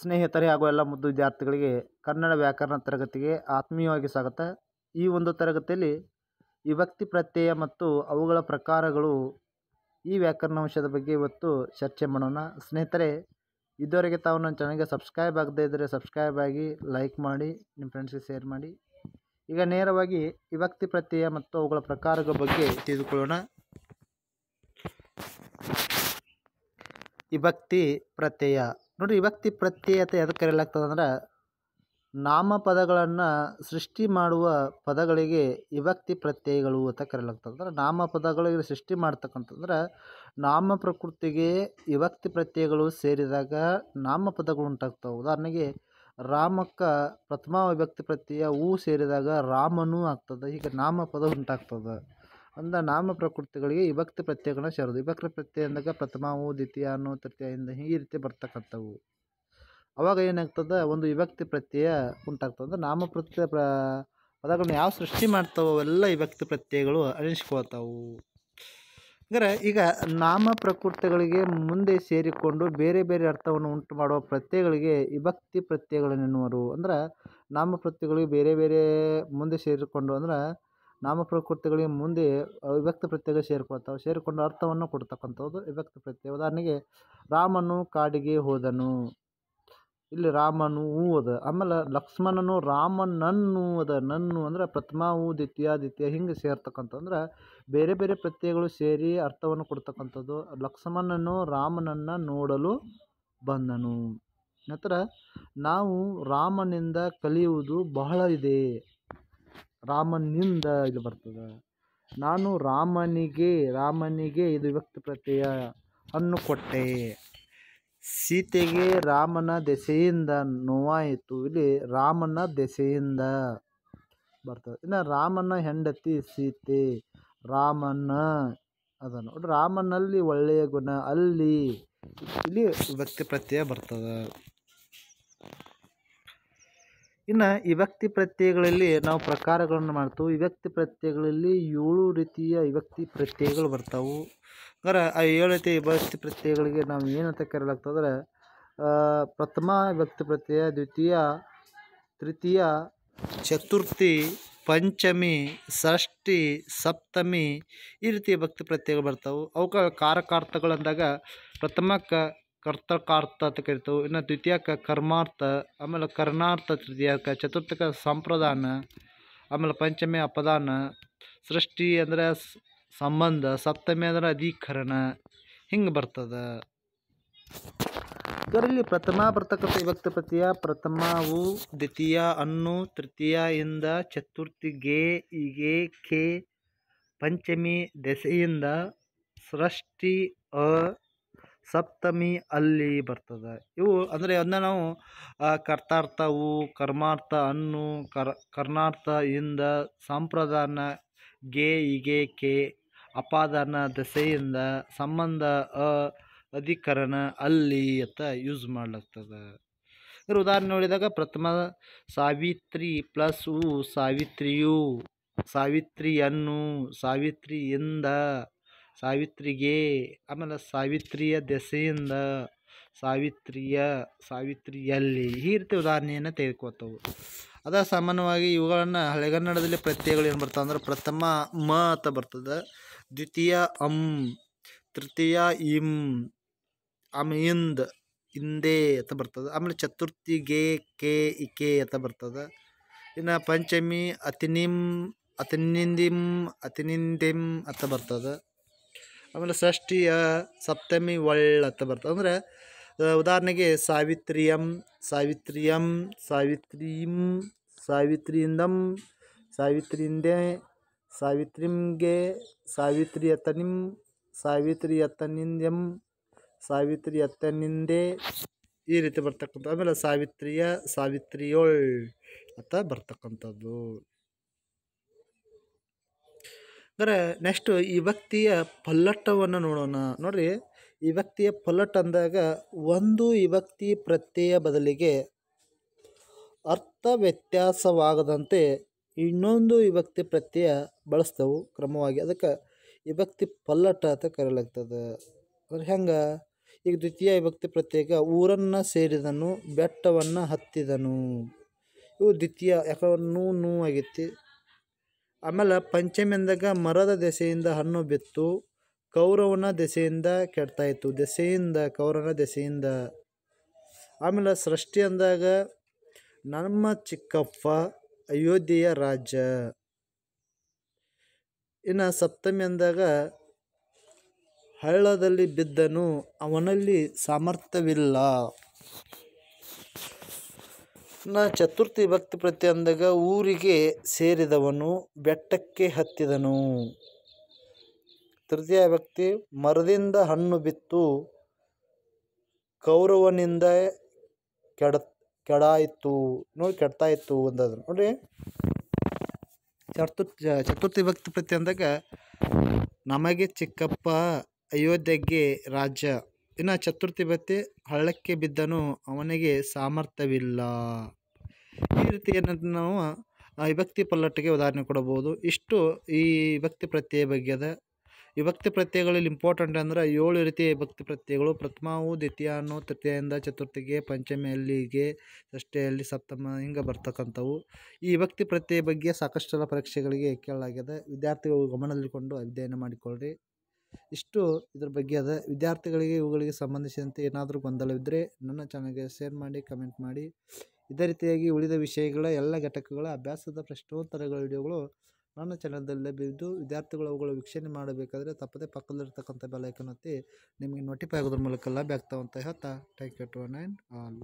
ಸ್ನೇಹಿತರೆ ಹಾಗೂ ಎಲ್ಲ ಮುದ್ದು ವಿದ್ಯಾರ್ಥಿಗಳಿಗೆ ಕನ್ನಡ ವ್ಯಾಕರಣ ತರಗತಿಗೆ ಆತ್ಮೀಯವಾಗಿ ಸ್ವಾಗತ ಈ ಒಂದು ತರಗತಿಯಲ್ಲಿ ವಿಭಕ್ತಿ ಪ್ರತ್ಯಯ ಮತ್ತು ಅವುಗಳ ಪ್ರಕಾರಗಳು ಈ ವ್ಯಾಕರಣ ಅಂಶದ ಬಗ್ಗೆ ಇವತ್ತು ಚರ್ಚೆ ಮಾಡೋಣ ಸ್ನೇಹಿತರೆ ಇದುವರೆಗೆ ತಾವು ನನ್ನ ಚಾನಲ್ಗೆ ಸಬ್ಸ್ಕ್ರೈಬ್ ಆಗದೇ ಇದ್ದರೆ ಸಬ್ಸ್ಕ್ರೈಬ್ ಆಗಿ ಲೈಕ್ ಮಾಡಿ ನಿಮ್ಮ ಫ್ರೆಂಡ್ಸ್ಗೆ ಶೇರ್ ಮಾಡಿ ಈಗ ನೇರವಾಗಿ ವಿಭಕ್ತಿ ಪ್ರತ್ಯಯ ಮತ್ತು ಅವುಗಳ ಪ್ರಕಾರಗಳ ಬಗ್ಗೆ ತಿಳಿದುಕೊಳ್ಳೋಣ ವಿಭಕ್ತಿ ಪ್ರತ್ಯಯ ನೋಡಿರಿ ವಿಭಕ್ತಿ ಪ್ರತ್ಯಯ ಅಂತ ಕರೆಯಲಾಗ್ತದೆ ಅಂದ್ರೆ ನಾಮಪದಗಳನ್ನು ಸೃಷ್ಟಿ ಮಾಡುವ ಪದಗಳಿಗೆ ವಿಭಕ್ತಿ ಪ್ರತ್ಯಯಗಳು ಅಂತ ಕರೆಯಲಾಗ್ತದೆ ಅಂದ್ರೆ ನಾಮಪದಗಳಿಗೆ ಸೃಷ್ಟಿ ಮಾಡ್ತಕ್ಕಂಥದ್ರೆ ನಾಮ ಪ್ರಕೃತಿಗೆ ವಿಭಕ್ತಿ ಪ್ರತ್ಯಯಗಳು ಸೇರಿದಾಗ ನಾಮಪದಗಳು ಉಂಟಾಗ್ತವೆ ಉದಾಹರಣೆಗೆ ರಾಮಕ್ಕ ಪ್ರಥಮ ವಿಭಕ್ತಿ ಪ್ರತ್ಯಯ ಹೂ ಸೇರಿದಾಗ ರಾಮನು ಆಗ್ತದೆ ಹೀಗೆ ನಾಮಪದ ಉಂಟಾಗ್ತದೆ ಅಂದ ನಾಮ ಪ್ರಕೃತಿಗಳಿಗೆ ವಿಭಕ್ತಿ ಪ್ರತ್ಯಯಗಳನ್ನು ಸೇರೋದು ವಿಭಕ್ತಿ ಪ್ರತ್ಯಯ ಅಂದಾಗ ಪ್ರಥಮವು ತೃತೀಯ ತೃತೀಯಿಂದ ಈ ರೀತಿ ಬರ್ತಕ್ಕಂಥವು ಅವಾಗ ಏನಾಗ್ತದೆ ಒಂದು ವಿಭಕ್ತಿ ಪ್ರತ್ಯಯ ಉಂಟಾಗ್ತದೆ ನಾಮ ಪ್ರತ್ಯಯ ಪ್ರ ಪದಗಳನ್ನ ಯಾವ ಸೃಷ್ಟಿ ಮಾಡ್ತಾವೋ ಅವೆಲ್ಲ ವಿಭಕ್ತಿ ಪ್ರತ್ಯಯಗಳು ಅಣಿಸ್ಕೊಳ್ತಾವು ಅಂದರೆ ಈಗ ನಾಮ ಪ್ರಕೃತಿಗಳಿಗೆ ಮುಂದೆ ಸೇರಿಕೊಂಡು ಬೇರೆ ಬೇರೆ ಅರ್ಥವನ್ನು ಉಂಟು ಮಾಡುವ ಪ್ರತ್ಯಯಗಳಿಗೆ ವಿಭಕ್ತಿ ಪ್ರತ್ಯಯಗಳನ್ನೆನ್ನುವರು ಅಂದ್ರೆ ನಾಮ ಪ್ರತ್ಯಯಗಳಿಗೆ ಬೇರೆ ಬೇರೆ ಮುಂದೆ ಸೇರಿಕೊಂಡು ಅಂದ್ರೆ ನಾಮ ಪ್ರಕೃತಿಗಳಿಗೆ ಮುಂದೆ ಅವ್ಯಕ್ತ ಪ್ರತ್ಯಯಗಳು ಸೇರಿಕೊಳ್ತಾವೆ ಸೇರಿಕೊಂಡು ಅರ್ಥವನ್ನು ಕೊಡ್ತಕ್ಕಂಥದ್ದು ಅವ್ಯಕ್ತ ಪ್ರತ್ಯಯ ಉದಾಹರಣೆಗೆ ರಾಮನು ಕಾಡಿಗೆ ಹೋದನು ಇಲ್ಲಿ ರಾಮನು ಊ ಆಮೇಲೆ ಲಕ್ಷ್ಮಣನು ರಾಮನನ್ನು ಅದ ನನ್ನು ಅಂದ್ರೆ ಪ್ರಥಮ ಊ ದ್ವಿತೀಯ ದ್ವಿತೀಯ ಹಿಂಗೆ ಸೇರ್ತಕ್ಕಂಥ ಬೇರೆ ಬೇರೆ ಪ್ರತ್ಯಯಗಳು ಸೇರಿ ಅರ್ಥವನ್ನು ಕೊಡ್ತಕ್ಕಂಥದ್ದು ಲಕ್ಷ್ಮಣನು ರಾಮನನ್ನು ನೋಡಲು ಬಂದನು ನಂತರ ನಾವು ರಾಮನಿಂದ ಕಲಿಯುವುದು ಬಹಳ ಇದೆ ರಾಮನಿಂದ ಇದು ಬರ್ತದೆ ನಾನು ರಾಮನಿಗೆ ರಾಮನಿಗೆ ಇದು ಪ್ರತ್ಯಯ ಅನ್ನು ಕೊಟ್ಟೆ ಸೀತೆಗೆ ರಾಮನ ದೆಸೆಯಿಂದ ನೋವಾಯಿತು ಇಲ್ಲಿ ರಾಮನ ದೆಸೆಯಿಂದ ಬರ್ತದೆ ಇನ್ನು ರಾಮನ ಹೆಂಡತಿ ಸೀತೆ ರಾಮನ ಅದ ನೋಡಿ ರಾಮನಲ್ಲಿ ಒಳ್ಳೆಯ ಗುಣ ಅಲ್ಲಿ ಇಲ್ಲಿ ಪ್ರತ್ಯಯ ಬರ್ತದೆ ಇನ್ನು ವಿಭಕ್ತಿ ಪ್ರತ್ಯಯಗಳಲ್ಲಿ ನಾವು ಪ್ರಕಾರಗಳನ್ನು ಮಾಡ್ತೇವೆ ವಿಭಕ್ತಿ ಪ್ರತ್ಯಯಗಳಲ್ಲಿ ಏಳು ರೀತಿಯ ವಿಭಕ್ತಿ ಪ್ರತ್ಯಯಗಳು ಬರ್ತಾವೆ ಅಂದ್ರೆ ಆ ಏಳು ರೀತಿಯ ವಿಭಕ್ತಿ ಪ್ರತ್ಯಯಗಳಿಗೆ ನಾವು ಏನಂತ ಕರೆಯಲಾಗ್ತದಂದ್ರೆ ಪ್ರಥಮ ವಿಭಕ್ತಿ ಪ್ರತ್ಯಯ ದ್ವಿತೀಯ ತೃತೀಯ ಚತುರ್ಥಿ ಪಂಚಮಿ ಷಷ್ಠಿ ಸಪ್ತಮಿ ಈ ರೀತಿಯ ಭಕ್ತಿ ಪ್ರತ್ಯಯಗಳು ಬರ್ತಾವೆ ಅವುಗಳ ಕಾರಕಾರ್ಥಗಳು ಅಂದಾಗ ಪ್ರಥಮಕ್ಕೆ ಕರ್ತಕಾರ್ಥ ಅಂತ ಕರಿತೇವೆ ಇನ್ನು ದ್ವಿತೀಯಕ್ಕೆ ಕರ್ಮಾರ್ಥ ಆಮೇಲೆ ಕರ್ಣಾರ್ಥ ತೃತೀಯಕ್ಕೆ ಚತುರ್ಥಕ ಸಂಪ್ರದಾನ ಆಮೇಲೆ ಪಂಚಮಿ ಅಪದಾನ ಸೃಷ್ಟಿ ಅಂದರೆ ಸಂಬಂಧ ಸಪ್ತಮಿ ಅಂದ್ರೆ ಅಧಿಕರಣ ಹಿಂಗೆ ಬರ್ತದೆ ಇದರಲ್ಲಿ ಪ್ರಥಮ ಬರ್ತಕ್ಕಂಥ ವಿಭಕ್ತ ಪ್ರಥಮ ಪ್ರಥಮವು ದ್ವಿತೀಯ ಅನ್ನು ತೃತೀಯ ಇಂದ ಚತುರ್ಥಿಗೆ ಹೀಗೆ ಕೆ ಪಂಚಮಿ ದೆಸೆಯಿಂದ ಸೃಷ್ಟಿ ಅ ಸಪ್ತಮಿ ಅಲ್ಲಿ ಬರ್ತದೆ ಇವು ಅಂದರೆ ಅದನ್ನ ನಾವು ಕರ್ತಾರ್ಥವು ಕರ್ಮಾರ್ಥ ಅನ್ನು ಕರ್ ಕರ್ಣಾರ್ಥ ಇಂದ ಸಂಪ್ರದಾನ ಗೆ ಇಗೆ ಕೆ ಅಪಾದಾನ ದಸೆಯಿಂದ ಸಂಬಂಧ ಅ ಅಧಿಕರಣ ಅಲ್ಲಿ ಅಂತ ಯೂಸ್ ಮಾಡ್ಲಾಗ್ತದೆ ಅಂದರೆ ಉದಾಹರಣೆ ನೋಡಿದಾಗ ಪ್ರಥಮ ಸಾವಿತ್ರಿ ಪ್ಲಸ್ ಉ ಸಾವಿತ್ರಿಯು ಸಾವಿತ್ರಿಯನ್ನು ಸಾವಿತ್ರಿಯಿಂದ ಸಾವಿತ್ರಿಗೆ ಆಮೇಲೆ ಸಾವಿತ್ರಿಯ ದೆಸೆಯಿಂದ ಸಾವಿತ್ರಿಯ ಸಾವಿತ್ರಿಯಲ್ಲಿ ಈ ರೀತಿ ಉದಾಹರಣೆಯನ್ನು ತೆಗೆದುಕೊತವು ಅದೇ ಸಾಮಾನ್ಯವಾಗಿ ಇವುಗಳನ್ನು ಹಳೆಗನ್ನಡದಲ್ಲಿ ಪ್ರತ್ಯಯಗಳು ಏನು ಬರ್ತವೆ ಅಂದ್ರೆ ಪ್ರಥಮ ಮ ಅಂತ ಬರ್ತದೆ ದ್ವಿತೀಯ ಅಂ ತೃತೀಯ ಇಂ ಆಮೇಲೆ ಇಂದ್ ಅಂತ ಬರ್ತದೆ ಆಮೇಲೆ ಚತುರ್ಥಿ ಗೆ ಕೆ ಇ ಕೆ ಅಂತ ಬರ್ತದೆ ಇನ್ನು ಪಂಚಮಿ ಅತಿನಿಂ ಅತಿನಿಂದಿಂ ಅತಿನಿಂದಿಂ ಅಂತ ಬರ್ತದೆ ಆಮೇಲೆ ಷಷ್ಠಿಯ ಸಪ್ತಮಿ ವಳ್ಳ ಅಂತ ಬರ್ತದೆ ಅಂದರೆ ಉದಾಹರಣೆಗೆ ಸಾವಿತ್ರಿಯಂ ಸಾವಿತ್ರಿಯಂ ಸಾವಿತ್ರೀಂ ಸಾವಿತ್ರಿಯಿಂದಂ ಹಿಂದೆ ಸಾವಿತ್ರಿಂಗೆ ಸಾವಿತ್ರಿ ಅತ್ತನಿಂ ಸಾವಿತ್ರಿ ಸಾವಿತ್ರಿ ಅತ್ತನಿಂದೆ ಈ ರೀತಿ ಬರ್ತಕ್ಕಂಥ ಆಮೇಲೆ ಸಾವಿತ್ರಿಯ ಸಾವಿತ್ರಿಯೋಳ್ ಅಂತ ಬರ್ತಕ್ಕಂಥದ್ದು ಅಂದರೆ ನೆಕ್ಸ್ಟು ಈ ವ್ಯಕ್ತಿಯ ಪಲ್ಲಟವನ್ನು ನೋಡೋಣ ನೋಡ್ರಿ ಈ ವ್ಯಕ್ತಿಯ ಪಲ್ಲಟ್ ಅಂದಾಗ ಒಂದು ವಿಭಕ್ತಿ ಪ್ರತ್ಯಯ ಬದಲಿಗೆ ಅರ್ಥ ವ್ಯತ್ಯಾಸವಾಗದಂತೆ ಇನ್ನೊಂದು ವಿಭಕ್ತಿ ಪ್ರತ್ಯಯ ಬಳಸ್ತವು ಕ್ರಮವಾಗಿ ಅದಕ್ಕೆ ವಿಭಕ್ತಿ ಪಲ್ಲಟ ಅಂತ ಕರೆಯಲಾಗ್ತದೆ ಅಂದರೆ ಹೆಂಗೆ ಈಗ ದ್ವಿತೀಯ ವಿಭಕ್ತಿ ಪ್ರತ್ಯೇಕ ಊರನ್ನು ಸೇರಿದನು ಬೆಟ್ಟವನ್ನು ಹತ್ತಿದನು ಇವು ದ್ವಿತೀಯ ಯಾಕಂದ್ರೆ ನೂ ನೂ ಆಗೈತಿ ಆಮೇಲೆ ಪಂಚಮಿ ಅಂದಾಗ ಮರದ ದೆಸೆಯಿಂದ ಹಣ್ಣು ಬಿತ್ತು ಕೌರವನ ದೆಸೆಯಿಂದ ಕೆಡ್ತಾಯಿತ್ತು ದೆಸೆಯಿಂದ ಕೌರವನ ದೆಸೆಯಿಂದ ಆಮೇಲೆ ಸೃಷ್ಟಿ ಅಂದಾಗ ನಮ್ಮ ಚಿಕ್ಕಪ್ಪ ಅಯೋಧ್ಯೆಯ ರಾಜ ಇನ್ನು ಸಪ್ತಮಿ ಅಂದಾಗ ಹಳ್ಳದಲ್ಲಿ ಬಿದ್ದನು ಅವನಲ್ಲಿ ಸಾಮರ್ಥ್ಯವಿಲ್ಲ ನಾ ಚತುರ್ಥಿ ಭಕ್ತಿ ಪ್ರತಿ ಅಂದಾಗ ಊರಿಗೆ ಸೇರಿದವನು ಬೆಟ್ಟಕ್ಕೆ ಹತ್ತಿದನು ತೃತೀಯ ಭಕ್ತಿ ಮರದಿಂದ ಹಣ್ಣು ಬಿತ್ತು ಕೌರವನಿಂದ ಕೆಡ ಕೆಡಾಯಿತು ನೋಡಿ ಕೆಡ್ತಾಯಿತ್ತು ಅಂದದು ನೋಡಿ ಚತುರ್ಥ ಚತುರ್ಥಿ ಭಕ್ತಿ ಪ್ರತಿ ಅಂದಾಗ ನಮಗೆ ಚಿಕ್ಕಪ್ಪ ಅಯೋಧ್ಯೆಗೆ ರಾಜ್ಯ ಇನ್ನು ಚತುರ್ಥಿ ಬತ್ತಿ ಹಳ್ಳಕ್ಕೆ ಬಿದ್ದನು ಅವನಿಗೆ ಸಾಮರ್ಥ್ಯವಿಲ್ಲ ಈ ರೀತಿ ಏನಂತ ನಾವು ವಿಭಕ್ತಿ ಪಲ್ಲಟ್ಟಿಗೆ ಉದಾಹರಣೆ ಕೊಡಬಹುದು ಇಷ್ಟು ಈ ವಿಭಕ್ತಿ ಪ್ರತ್ಯಯ ಅದ ವಿಭಕ್ತಿ ಪ್ರತ್ಯಯಗಳಲ್ಲಿ ಇಂಪಾರ್ಟೆಂಟ್ ಅಂದರೆ ಏಳು ರೀತಿಯ ವಿಭಕ್ತಿ ಪ್ರತ್ಯಯಗಳು ಪ್ರಥಮವು ಅನ್ನೋ ತೃತೀಯಿಂದ ಚತುರ್ಥಿಗೆ ಪಂಚಮಿಯಲ್ಲಿಗೆ ಷಷ್ಠಿಯಲ್ಲಿ ಸಪ್ತಮ ಹಿಂಗೆ ಬರ್ತಕ್ಕಂಥವು ಈ ವಿಭಕ್ತಿ ಪ್ರತ್ಯಯ ಬಗ್ಗೆ ಸಾಕಷ್ಟೆಲ್ಲ ಪರೀಕ್ಷೆಗಳಿಗೆ ಕೇಳಲಾಗಿದೆ ವಿದ್ಯಾರ್ಥಿಗಳು ಗಮನದಲ್ಲಿಕೊಂಡು ಅಧ್ಯಯನ ಮಾಡಿಕೊಳ್ಳ್ರಿ ಇಷ್ಟು ಇದ್ರ ಬಗ್ಗೆ ಅದ ವಿದ್ಯಾರ್ಥಿಗಳಿಗೆ ಇವುಗಳಿಗೆ ಸಂಬಂಧಿಸಿದಂತೆ ಏನಾದರೂ ಗೊಂದಲವಿದ್ದರೆ ನನ್ನ ಚಾನಲ್ಗೆ ಶೇರ್ ಮಾಡಿ ಕಮೆಂಟ್ ಮಾಡಿ ಇದೇ ರೀತಿಯಾಗಿ ಉಳಿದ ವಿಷಯಗಳ ಎಲ್ಲ ಘಟಕಗಳ ಅಭ್ಯಾಸದ ಪ್ರಶ್ನೋತ್ತರಗಳ ವಿಡಿಯೋಗಳು ನನ್ನ ಚಾನಲ್ದಲ್ಲಿ ಲಭ್ಯವಿದ್ದು ವಿದ್ಯಾರ್ಥಿಗಳು ಅವುಗಳು ವೀಕ್ಷಣೆ ಮಾಡಬೇಕಾದ್ರೆ ತಪ್ಪದೇ ಪಕ್ಕದಲ್ಲಿರ್ತಕ್ಕಂಥ ಬೆಲೈಕನ್ ಒತ್ತಿ ನಿಮಗೆ ನೋಟಿಫೈ ಆಗೋದ್ರ ಮೂಲಕ ಲಭ್ಯ ಆಗ್ತಾವಂತ ಹೇಳ್ತಾ ಟೈಕ್ ಟು ನೈನ್ ಆಲ್